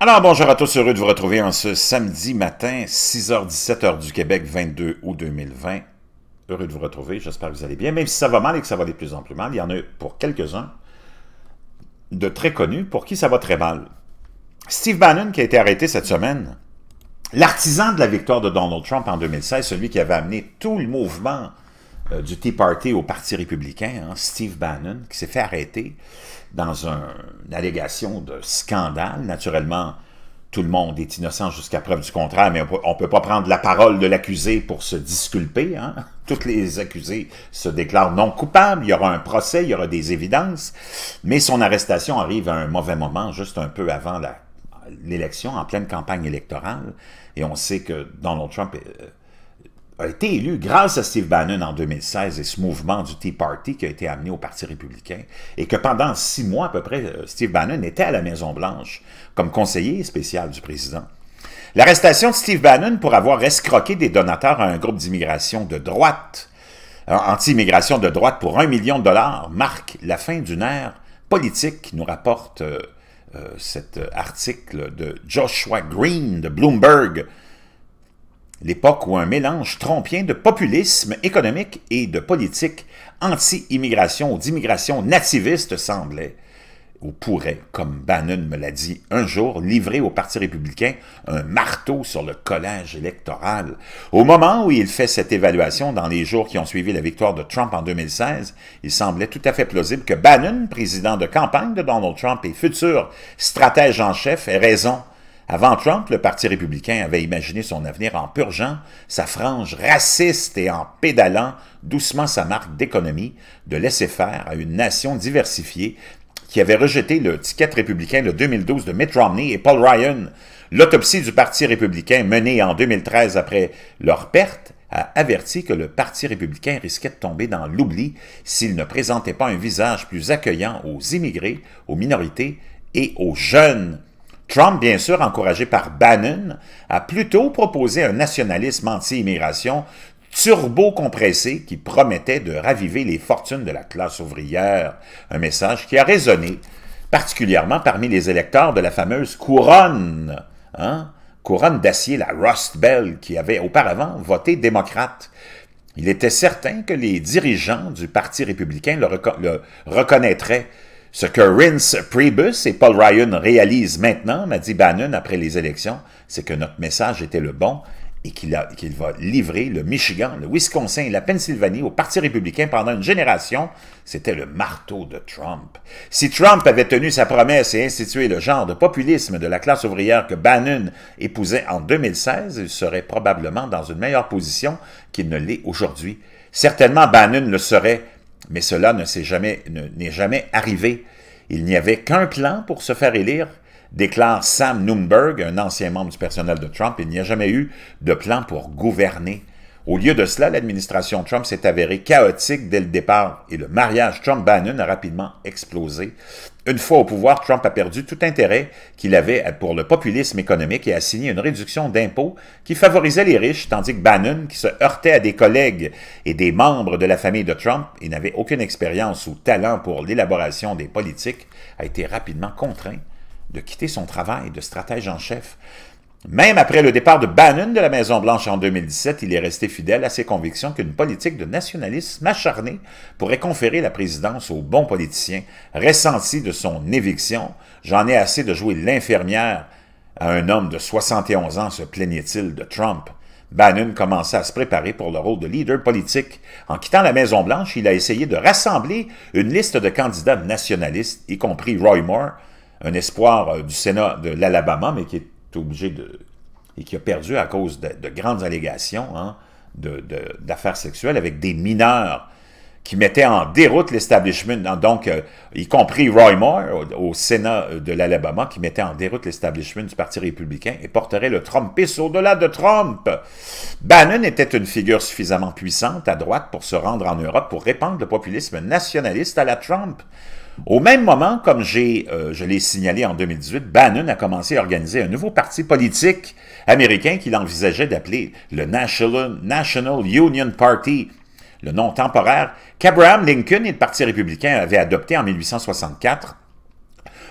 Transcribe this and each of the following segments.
Alors bonjour à tous, heureux de vous retrouver en ce samedi matin, 6h17 heure du Québec, 22 août 2020. Heureux de vous retrouver, j'espère que vous allez bien, même si ça va mal et que ça va de plus en plus mal, il y en a pour quelques-uns de très connus pour qui ça va très mal. Steve Bannon qui a été arrêté cette semaine, l'artisan de la victoire de Donald Trump en 2016, celui qui avait amené tout le mouvement euh, du Tea Party au Parti républicain, hein, Steve Bannon, qui s'est fait arrêter dans une allégation de scandale. Naturellement, tout le monde est innocent jusqu'à preuve du contraire, mais on ne peut pas prendre la parole de l'accusé pour se disculper. Hein? Toutes les accusés se déclarent non coupables, il y aura un procès, il y aura des évidences, mais son arrestation arrive à un mauvais moment, juste un peu avant l'élection, en pleine campagne électorale, et on sait que Donald Trump euh, a été élu grâce à Steve Bannon en 2016 et ce mouvement du Tea Party qui a été amené au Parti républicain, et que pendant six mois à peu près, euh, Steve Bannon était à la Maison-Blanche comme conseiller spécial du président. L'arrestation de Steve Bannon pour avoir escroqué des donateurs à un groupe d'immigration de droite, euh, anti-immigration de droite pour un million de dollars, marque la fin d'une ère politique qui nous rapporte euh, cet article de Joshua Green de Bloomberg, l'époque où un mélange trompien de populisme économique et de politique anti-immigration ou d'immigration nativiste semblait, ou pourrait, comme Bannon me l'a dit un jour, livrer au Parti républicain un marteau sur le collège électoral. Au moment où il fait cette évaluation, dans les jours qui ont suivi la victoire de Trump en 2016, il semblait tout à fait plausible que Bannon, président de campagne de Donald Trump et futur stratège en chef, ait raison avant Trump, le Parti républicain avait imaginé son avenir en purgeant sa frange raciste et en pédalant doucement sa marque d'économie, de laisser faire à une nation diversifiée qui avait rejeté le ticket républicain de 2012 de Mitt Romney et Paul Ryan. L'autopsie du Parti républicain menée en 2013 après leur perte a averti que le Parti républicain risquait de tomber dans l'oubli s'il ne présentait pas un visage plus accueillant aux immigrés, aux minorités et aux jeunes. Trump, bien sûr, encouragé par Bannon, a plutôt proposé un nationalisme anti-immigration turbo-compressé qui promettait de raviver les fortunes de la classe ouvrière, un message qui a résonné particulièrement parmi les électeurs de la fameuse couronne, hein? couronne d'acier, la Rust Belt, qui avait auparavant voté démocrate. Il était certain que les dirigeants du Parti républicain le reconnaîtraient ce que Rince Priebus et Paul Ryan réalisent maintenant, m'a dit Bannon après les élections, c'est que notre message était le bon et qu'il va livrer le Michigan, le Wisconsin et la Pennsylvanie au Parti républicain pendant une génération, c'était le marteau de Trump. Si Trump avait tenu sa promesse et institué le genre de populisme de la classe ouvrière que Bannon épousait en 2016, il serait probablement dans une meilleure position qu'il ne l'est aujourd'hui. Certainement Bannon le serait mais cela ne jamais, n'est jamais arrivé. Il n'y avait qu'un plan pour se faire élire, déclare Sam Nunberg, un ancien membre du personnel de Trump. Il n'y a jamais eu de plan pour gouverner. Au lieu de cela, l'administration Trump s'est avérée chaotique dès le départ et le mariage Trump-Bannon a rapidement explosé. Une fois au pouvoir, Trump a perdu tout intérêt qu'il avait pour le populisme économique et a signé une réduction d'impôts qui favorisait les riches, tandis que Bannon, qui se heurtait à des collègues et des membres de la famille de Trump et n'avait aucune expérience ou talent pour l'élaboration des politiques, a été rapidement contraint de quitter son travail de stratège en chef. Même après le départ de Bannon de la Maison-Blanche en 2017, il est resté fidèle à ses convictions qu'une politique de nationalisme acharné pourrait conférer la présidence aux bons politiciens Ressenti de son éviction. J'en ai assez de jouer l'infirmière à un homme de 71 ans, se plaignait-il de Trump. Bannon commença à se préparer pour le rôle de leader politique. En quittant la Maison-Blanche, il a essayé de rassembler une liste de candidats nationalistes, y compris Roy Moore, un espoir euh, du Sénat de l'Alabama, mais qui est obligé de... et qui a perdu à cause de, grandes allégations hein, d'affaires sexuelles avec des mineurs qui mettaient en déroute l'establishment, hein, donc euh, y compris Roy Moore au, Sénat euh, de l'Alabama, qui mettait en déroute l'establishment du Parti républicain et porterait le Trumpisme au-delà de Trump. Bannon était une figure suffisamment puissante à droite pour se rendre en Europe pour répandre le populisme nationaliste à la Trump. Au même moment, comme euh, je l'ai signalé en 2018, Bannon a commencé à organiser un nouveau parti politique américain qu'il envisageait d'appeler le National, National Union Party, le nom temporaire qu'Abraham Lincoln et le Parti républicain avaient adopté en 1864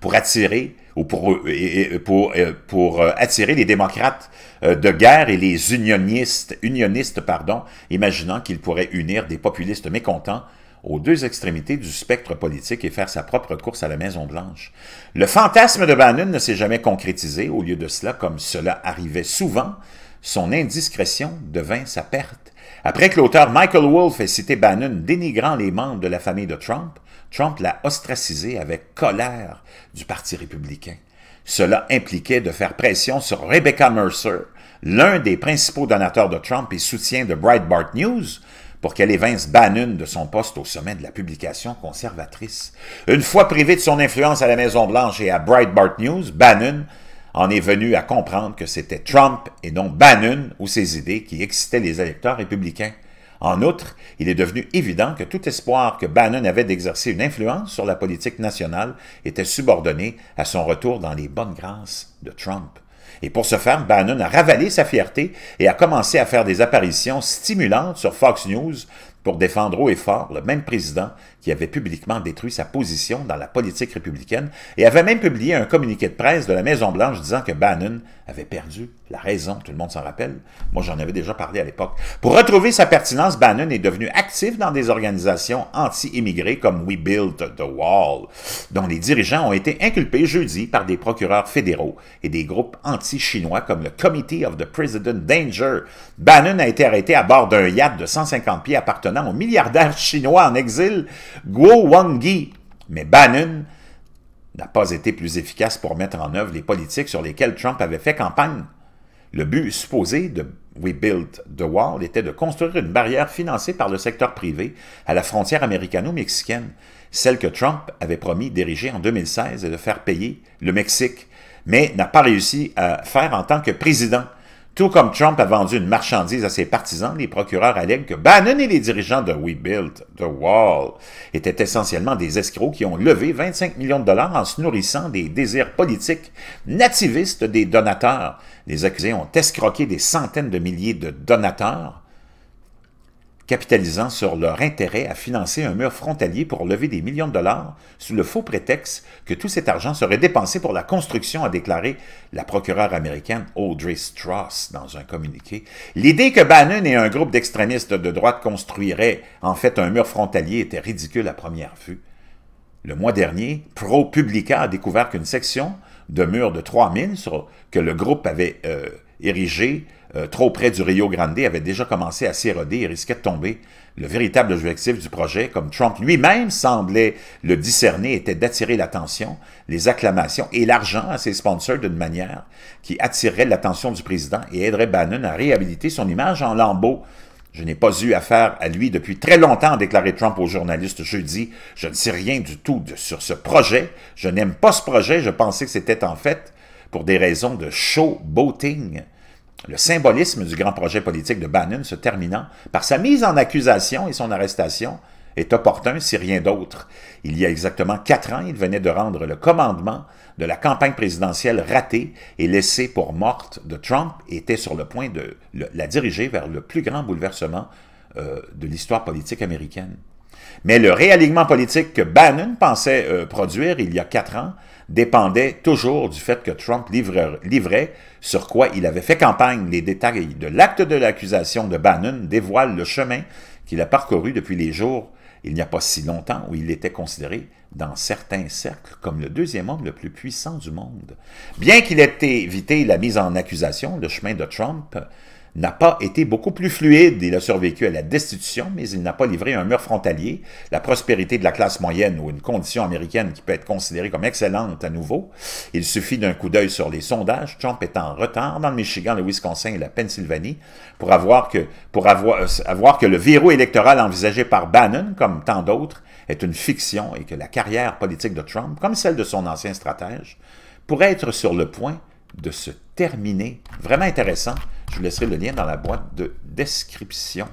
pour attirer ou pour, euh, euh, pour, pour attirer les démocrates de guerre et les unionistes, unionistes pardon, imaginant qu'ils pourraient unir des populistes mécontents aux deux extrémités du spectre politique et faire sa propre course à la Maison-Blanche. Le fantasme de Bannon ne s'est jamais concrétisé. Au lieu de cela, comme cela arrivait souvent, son indiscrétion devint sa perte. Après que l'auteur Michael Wolff ait cité Bannon dénigrant les membres de la famille de Trump, Trump l'a ostracisé avec colère du Parti républicain. Cela impliquait de faire pression sur Rebecca Mercer, l'un des principaux donateurs de Trump et soutien de Breitbart News, pour qu'elle évince Bannon de son poste au sommet de la publication conservatrice. Une fois privé de son influence à la Maison-Blanche et à Breitbart News, Bannon en est venu à comprendre que c'était Trump et non Bannon ou ses idées qui excitaient les électeurs républicains. En outre, il est devenu évident que tout espoir que Bannon avait d'exercer une influence sur la politique nationale était subordonné à son retour dans les bonnes grâces de Trump. Et pour ce faire, Bannon a ravalé sa fierté et a commencé à faire des apparitions stimulantes sur Fox News pour défendre haut et fort le même président qui avait publiquement détruit sa position dans la politique républicaine et avait même publié un communiqué de presse de la Maison-Blanche disant que Bannon avait perdu la raison, tout le monde s'en rappelle. Moi, j'en avais déjà parlé à l'époque. Pour retrouver sa pertinence, Bannon est devenu actif dans des organisations anti-immigrés comme We Built the Wall, dont les dirigeants ont été inculpés jeudi par des procureurs fédéraux et des groupes anti-chinois comme le Committee of the President Danger. Bannon a été arrêté à bord d'un yacht de 150 pieds appartenant au milliardaire chinois en exil Guo Wangyi. Mais Bannon n'a pas été plus efficace pour mettre en œuvre les politiques sur lesquelles Trump avait fait campagne. Le but supposé de We Built the Wall était de construire une barrière financée par le secteur privé à la frontière américano-mexicaine, celle que Trump avait promis d'ériger en 2016 et de faire payer le Mexique, mais n'a pas réussi à faire en tant que président. Tout comme Trump a vendu une marchandise à ses partisans, les procureurs allèguent que Bannon et les dirigeants de We Built the Wall étaient essentiellement des escrocs qui ont levé 25 millions de dollars en se nourrissant des désirs politiques nativistes des donateurs. Les accusés ont escroqué des centaines de milliers de donateurs capitalisant sur leur intérêt à financer un mur frontalier pour lever des millions de dollars sous le faux prétexte que tout cet argent serait dépensé pour la construction, a déclaré la procureure américaine Audrey Strauss dans un communiqué. L'idée que Bannon et un groupe d'extrémistes de droite construiraient en fait un mur frontalier était ridicule à première vue. Le mois dernier, ProPublica a découvert qu'une section de mur de 3000 que le groupe avait euh, érigé euh, trop près du Rio Grande, avait déjà commencé à s'éroder et risquait de tomber. Le véritable objectif du projet, comme Trump lui-même semblait le discerner, était d'attirer l'attention, les acclamations et l'argent à ses sponsors d'une manière qui attirerait l'attention du président et aiderait Bannon à réhabiliter son image en lambeaux. Je n'ai pas eu affaire à lui depuis très longtemps, a déclaré Trump aux journalistes jeudi. Je ne sais rien du tout sur ce projet. Je n'aime pas ce projet. Je pensais que c'était en fait pour des raisons de showboating le symbolisme du grand projet politique de Bannon se terminant par sa mise en accusation et son arrestation est opportun si rien d'autre. Il y a exactement quatre ans, il venait de rendre le commandement de la campagne présidentielle ratée et laissée pour morte de Trump et était sur le point de la diriger vers le plus grand bouleversement euh, de l'histoire politique américaine. Mais le réalignement politique que Bannon pensait euh, produire il y a quatre ans dépendait toujours du fait que Trump livrait sur quoi il avait fait campagne. Les détails de l'acte de l'accusation de Bannon dévoilent le chemin qu'il a parcouru depuis les jours il n'y a pas si longtemps où il était considéré dans certains cercles comme le deuxième homme le plus puissant du monde. Bien qu'il ait évité la mise en accusation, le chemin de Trump n'a pas été beaucoup plus fluide. Il a survécu à la destitution, mais il n'a pas livré un mur frontalier. La prospérité de la classe moyenne ou une condition américaine qui peut être considérée comme excellente à nouveau. Il suffit d'un coup d'œil sur les sondages. Trump est en retard dans le Michigan, le Wisconsin et la Pennsylvanie pour avoir que, pour euh, que le verrou électoral envisagé par Bannon, comme tant d'autres, est une fiction et que la carrière politique de Trump, comme celle de son ancien stratège, pourrait être sur le point de se terminer. Vraiment intéressant. Je vous laisserai le lien dans la boîte de description.